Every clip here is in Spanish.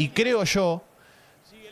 Y creo yo,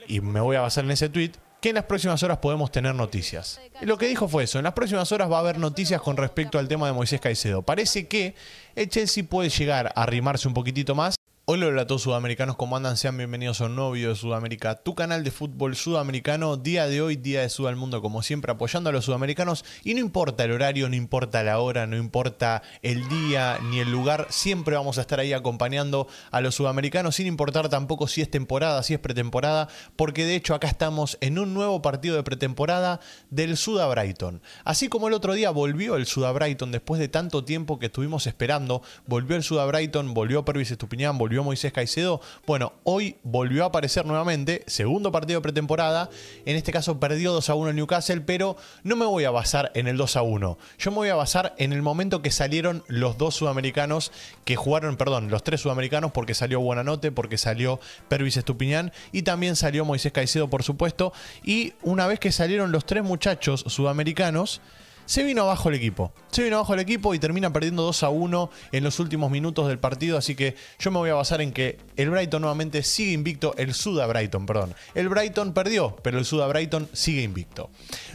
y me voy a basar en ese tweet, que en las próximas horas podemos tener noticias. Lo que dijo fue eso, en las próximas horas va a haber noticias con respecto al tema de Moisés Caicedo. Parece que el Chelsea puede llegar a arrimarse un poquitito más Hola, hola a todos sudamericanos, ¿cómo andan? Sean bienvenidos a un nuevo de Sudamérica, tu canal de fútbol sudamericano, día de hoy, día de Sud Mundo, como siempre, apoyando a los sudamericanos. Y no importa el horario, no importa la hora, no importa el día ni el lugar, siempre vamos a estar ahí acompañando a los sudamericanos, sin importar tampoco si es temporada, si es pretemporada, porque de hecho acá estamos en un nuevo partido de pretemporada del Sudabrighton. Así como el otro día volvió el Sudabrighton después de tanto tiempo que estuvimos esperando, volvió el Sudabrighton, volvió Pervis Estupiñán, volvió Moisés Caicedo. Bueno, hoy volvió a aparecer nuevamente, segundo partido de pretemporada. En este caso perdió 2 a 1 el Newcastle, pero no me voy a basar en el 2 a 1. Yo me voy a basar en el momento que salieron los dos sudamericanos que jugaron, perdón, los tres sudamericanos, porque salió Buenanote, porque salió Pervis Estupiñán y también salió Moisés Caicedo, por supuesto. Y una vez que salieron los tres muchachos sudamericanos, se vino abajo el equipo. Se vino abajo el equipo y termina perdiendo 2 a 1 en los últimos minutos del partido. Así que yo me voy a basar en que el Brighton nuevamente sigue invicto. El Suda Brighton, perdón. El Brighton perdió, pero el Suda Brighton sigue invicto.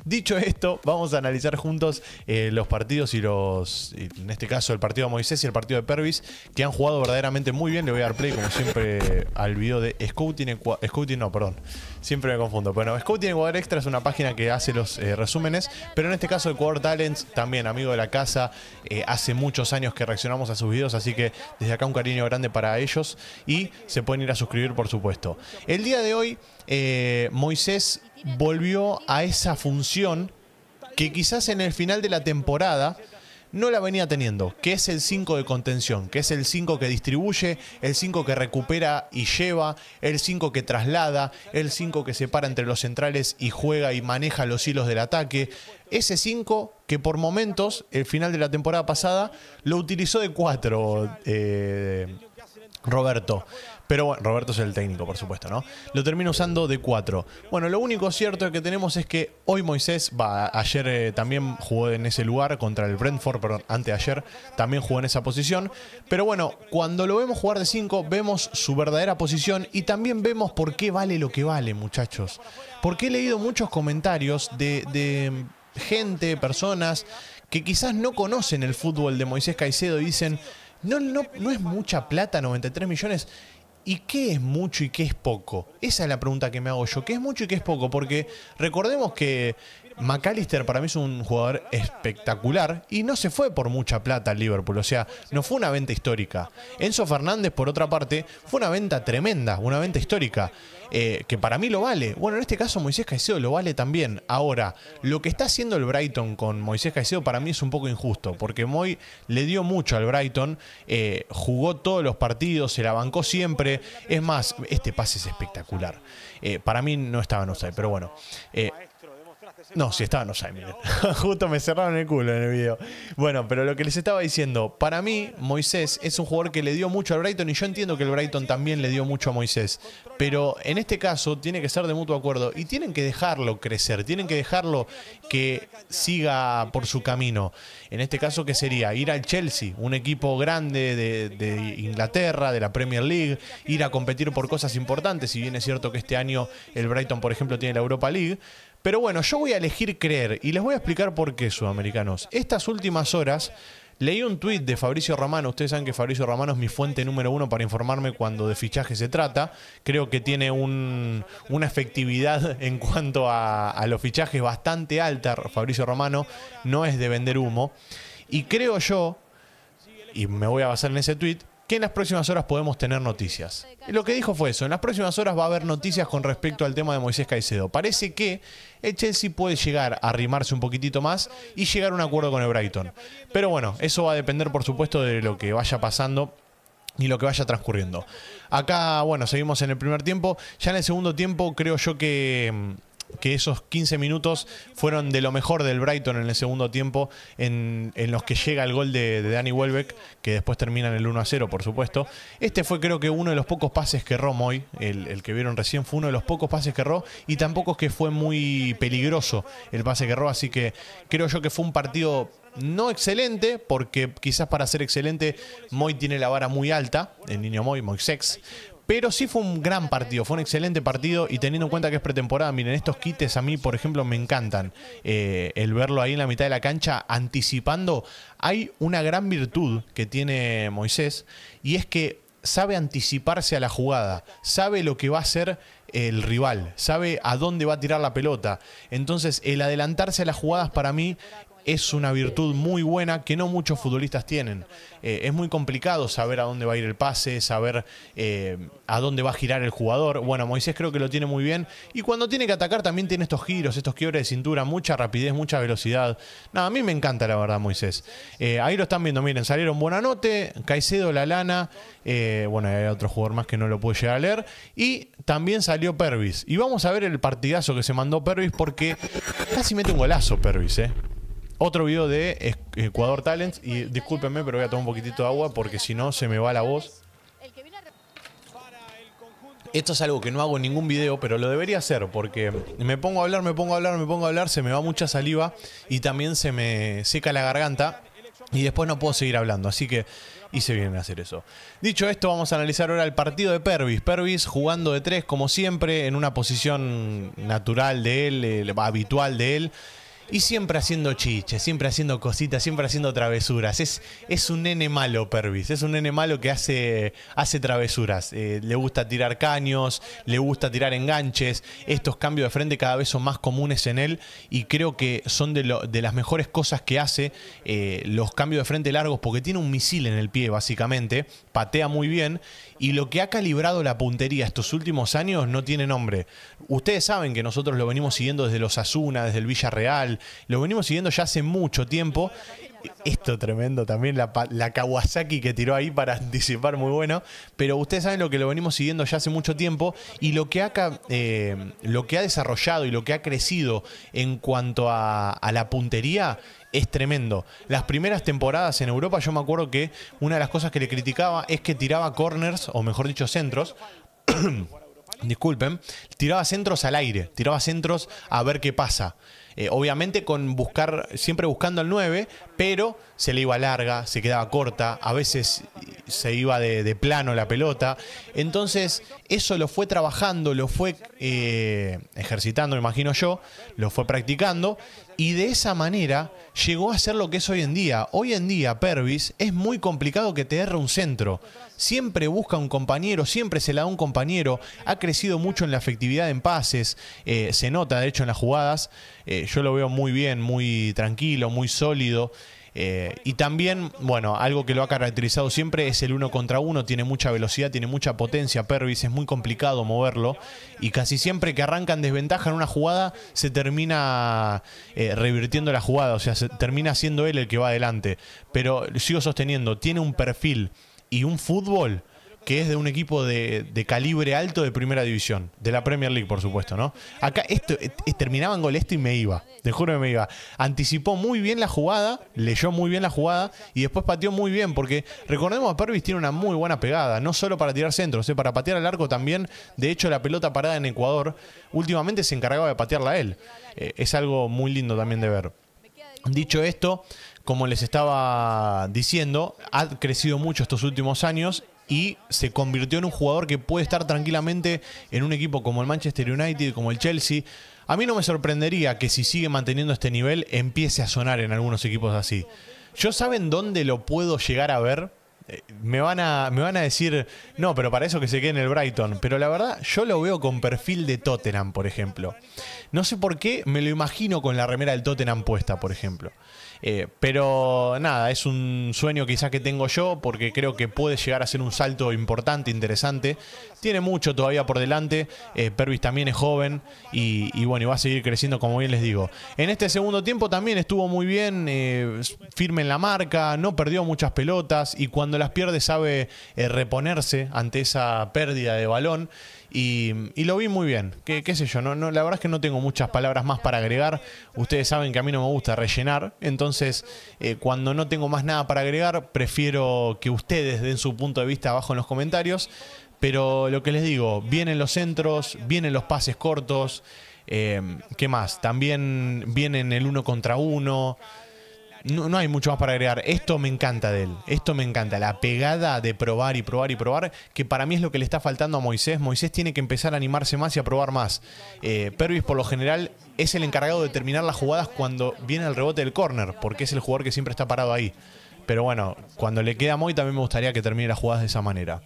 Dicho esto, vamos a analizar juntos eh, los partidos y los. en este caso, el partido de Moisés y el partido de Pervis, que han jugado verdaderamente muy bien. Le voy a dar play, como siempre, al video de Scouting. Scouting, no, perdón. Siempre me confundo. Bueno, Scouting Ecuador Extra es una página que hace los eh, resúmenes, pero en este caso Ecuador Talents, también amigo de la casa, eh, hace muchos años que reaccionamos a sus videos, así que desde acá un cariño grande para ellos y se pueden ir a suscribir, por supuesto. El día de hoy, eh, Moisés volvió a esa función que quizás en el final de la temporada no la venía teniendo, que es el 5 de contención, que es el 5 que distribuye, el 5 que recupera y lleva, el 5 que traslada, el 5 que separa entre los centrales y juega y maneja los hilos del ataque. Ese 5 que por momentos, el final de la temporada pasada, lo utilizó de 4, eh, Roberto. Pero bueno, Roberto es el técnico, por supuesto, ¿no? Lo termina usando de 4. Bueno, lo único cierto que tenemos es que hoy Moisés, va, ayer eh, también jugó en ese lugar contra el Brentford, perdón, anteayer también jugó en esa posición. Pero bueno, cuando lo vemos jugar de 5, vemos su verdadera posición y también vemos por qué vale lo que vale, muchachos. Porque he leído muchos comentarios de, de gente, personas que quizás no conocen el fútbol de Moisés Caicedo y dicen, no, no, no es mucha plata, 93 millones. ¿Y qué es mucho y qué es poco? Esa es la pregunta que me hago yo. ¿Qué es mucho y qué es poco? Porque recordemos que McAllister para mí es un jugador espectacular y no se fue por mucha plata al Liverpool, o sea, no fue una venta histórica. Enzo Fernández, por otra parte, fue una venta tremenda, una venta histórica, eh, que para mí lo vale. Bueno, en este caso Moisés Caicedo lo vale también. Ahora, lo que está haciendo el Brighton con Moisés Caicedo para mí es un poco injusto, porque Moy le dio mucho al Brighton, eh, jugó todos los partidos, se la bancó siempre. Es más, este pase es espectacular. Eh, para mí no estaba en sé, pero bueno. No, si estaba no Miguel. Justo me cerraron el culo en el video. Bueno, pero lo que les estaba diciendo, para mí, Moisés es un jugador que le dio mucho al Brighton y yo entiendo que el Brighton también le dio mucho a Moisés. Pero en este caso tiene que ser de mutuo acuerdo y tienen que dejarlo crecer, tienen que dejarlo que siga por su camino. En este caso, ¿qué sería? Ir al Chelsea, un equipo grande de, de Inglaterra, de la Premier League, ir a competir por cosas importantes. Si bien es cierto que este año el Brighton, por ejemplo, tiene la Europa League pero bueno, yo voy a elegir creer y les voy a explicar por qué, sudamericanos. Estas últimas horas leí un tuit de Fabricio Romano. Ustedes saben que Fabricio Romano es mi fuente número uno para informarme cuando de fichaje se trata. Creo que tiene una efectividad en cuanto a, a los fichajes bastante alta. Fabricio Romano no es de vender humo. Y creo yo, y me voy a basar en ese tuit, que en las próximas horas podemos tener noticias. lo que dijo fue eso, en las próximas horas va a haber noticias con respecto al tema de Moisés Caicedo. Parece que el Chelsea puede llegar a arrimarse un poquitito más y llegar a un acuerdo con el Brighton. Pero bueno, eso va a depender por supuesto de lo que vaya pasando y lo que vaya transcurriendo. Acá, bueno, seguimos en el primer tiempo. Ya en el segundo tiempo creo yo que mm, que esos 15 minutos fueron de lo mejor del Brighton en el segundo tiempo, en, los que llega el gol de, Danny Welbeck, que después termina en el 1 a 0, por supuesto. Este fue, creo que, uno de los pocos pases que erró Moy, el, el, que vieron recién, fue uno de los pocos pases que erró, y tampoco es que fue muy peligroso el pase que erró, así que creo yo que fue un partido. No excelente, porque quizás para ser excelente Moy tiene la vara muy alta, el niño Moy, Moy Sex, pero sí fue un gran partido, fue un excelente partido y teniendo en cuenta que es pretemporada, miren, estos quites a mí, por ejemplo, me encantan. Eh, el verlo ahí en la mitad de la cancha anticipando. Hay una gran virtud que tiene Moisés y es que sabe anticiparse a la jugada, sabe lo que va a hacer el rival, sabe a dónde va a tirar la pelota. Entonces, el adelantarse a las jugadas para mí es una virtud muy buena que no muchos futbolistas tienen. Eh, es muy complicado saber a dónde va a ir el pase, saber eh, a dónde va a girar el jugador. Bueno, Moisés creo que lo tiene muy bien. Y cuando tiene que atacar también tiene estos giros, estos quiebres de cintura, mucha rapidez, mucha velocidad. Nada, a mí me encanta la verdad Moisés. Eh, ahí lo están viendo, miren, salieron Buenanote, Caicedo, La Lana, bueno, hay otro jugador más que no lo pude llegar a leer. Y también salió Pervis. Y vamos a ver el partidazo que se mandó Pervis porque casi mete un golazo Pervis, ¿eh? Otro video de Ecuador Talents. Y discúlpenme, pero voy a tomar un poquitito de agua porque si no se me va la voz. Esto es algo que no hago en ningún video, pero lo debería hacer porque me pongo a hablar, me pongo a hablar, me pongo a hablar, se me va mucha saliva y también se me seca la garganta y después no puedo seguir hablando. Así que hice bien en hacer eso. Dicho esto, vamos a analizar ahora el partido de Pervis. Pervis jugando de tres, como siempre, en una posición natural de él, eh, habitual de él. Y siempre haciendo chiches, siempre haciendo cositas, siempre haciendo travesuras. Es, es un nene malo, Pervis. Es un nene malo que hace, hace travesuras. Eh, le gusta tirar caños, le gusta tirar enganches. Estos cambios de frente cada vez son más comunes en él y creo que son de, las mejores cosas que hace eh, los cambios de frente largos porque tiene un misil en el pie, básicamente. Patea muy bien y lo que ha calibrado la puntería estos últimos años no tiene nombre. Ustedes saben que nosotros lo venimos siguiendo desde los Asuna, desde el Villarreal lo venimos siguiendo ya hace mucho tiempo. Esto tremendo también, la, Kawasaki que tiró ahí para anticipar, muy bueno. Pero ustedes saben lo que lo venimos siguiendo ya hace mucho tiempo y lo que ha, eh, lo que ha desarrollado y lo que ha crecido en cuanto a, a la puntería es tremendo. Las primeras temporadas en Europa yo me acuerdo que una de las cosas que le criticaba es que tiraba corners, o mejor dicho, centros. disculpen, tiraba centros al aire, tiraba centros a ver qué pasa. Eh, obviamente con buscar, siempre buscando al 9, pero se le iba larga, se quedaba corta, a veces se iba de, plano la pelota. Entonces, eso lo fue trabajando, lo fue eh, ejercitando, imagino yo, lo fue practicando, y de esa manera llegó a ser lo que es hoy en día. Hoy en día, Pervis, es muy complicado que te erre un centro. Siempre busca un compañero, siempre se la da un compañero. Ha crecido mucho en la efectividad en pases, eh, se nota de hecho en las jugadas yo lo veo muy bien, muy tranquilo, muy sólido. Eh, y también, bueno, algo que lo ha caracterizado siempre es el uno contra uno, tiene mucha velocidad, tiene mucha potencia, Pervis, es muy complicado moverlo y casi siempre que arrancan desventaja en una jugada se termina eh, revirtiendo la jugada, o sea, termina siendo él el que va adelante. Pero sigo sosteniendo, tiene un perfil y un fútbol que es de un equipo de, calibre alto de primera división, de la Premier League, por supuesto, ¿no? Acá esto, eh, eh, terminaban gol esto y me iba, te juro que me iba. Anticipó muy bien la jugada, leyó muy bien la jugada y después pateó muy bien, porque recordemos a Pervis tiene una muy buena pegada, no solo para tirar centro ¿eh? para patear al arco también. De hecho, la pelota parada en Ecuador, últimamente se encargaba de patearla él. Eh, es algo muy lindo también de ver. Dicho esto, como les estaba diciendo, ha crecido mucho estos últimos años y se convirtió en un jugador que puede estar tranquilamente en un equipo como el Manchester United, como el Chelsea. A mí no me sorprendería que si sigue manteniendo este nivel empiece a sonar en algunos equipos así. ¿Yo saben dónde lo puedo llegar a ver? Eh, me van, a, me van a decir, no, pero para eso que se quede en el Brighton. Pero la verdad, yo lo veo con perfil de Tottenham, por ejemplo. No sé por qué me lo imagino con la remera del Tottenham puesta, por ejemplo. Eh, pero nada, es un sueño quizás que tengo yo porque creo que puede llegar a ser un salto importante, interesante. Tiene mucho todavía por delante. Eh, Pervis también es joven y, bueno, va a seguir creciendo como bien les digo. En este segundo tiempo también estuvo muy bien, eh, firme en la marca, no perdió muchas pelotas y cuando las pierde sabe reponerse ante esa pérdida de balón y, lo vi muy bien. ¿Qué, sé yo? No, no, la verdad es que no tengo muchas palabras más para agregar. Ustedes saben que a mí no me gusta rellenar. Entonces, eh, cuando no tengo más nada para agregar, prefiero que ustedes den su punto de vista abajo en los comentarios. Pero lo que les digo, vienen los centros, vienen los pases cortos. Eh, ¿Qué más? También vienen el uno contra uno no, hay mucho más para agregar. Esto me encanta de él. Esto me encanta. La pegada de probar y probar y probar, que para mí es lo que le está faltando a Moisés. Moisés tiene que empezar a animarse más y a probar más. Eh, Pervis, por lo general, es el encargado de terminar las jugadas cuando viene el rebote del córner, porque es el jugador que siempre está parado ahí. Pero bueno, cuando le queda a también me gustaría que termine las jugadas de esa manera.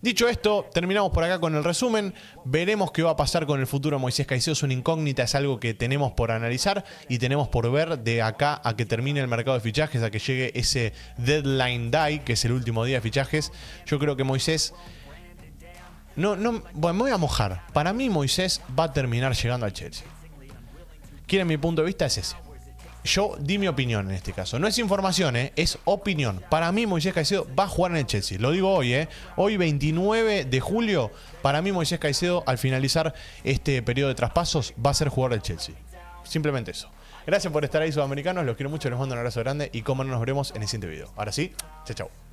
Dicho esto, terminamos por acá con el resumen. Veremos qué va a pasar con el futuro Moisés Caicedo. Es una incógnita, es algo que tenemos por analizar y tenemos por ver de acá a que termine el mercado de fichajes, a que llegue ese deadline die, que es el último día de fichajes. Yo creo que Moisés. No, no, bueno, me voy a mojar. Para mí, Moisés va a terminar llegando al Chelsea. Quieren mi punto de vista, es ese. Yo di mi opinión en este caso. No es información, eh, es opinión. Para mí, Moisés Caicedo va a jugar en el Chelsea. Lo digo hoy, eh. Hoy, 29 de julio, para mí, Moisés Caicedo, al finalizar este periodo de traspasos, va a ser jugador del Chelsea. Simplemente eso. Gracias por estar ahí, sudamericanos. Los quiero mucho, les mando un abrazo grande y como no nos veremos en el siguiente video. Ahora sí, chao, chao.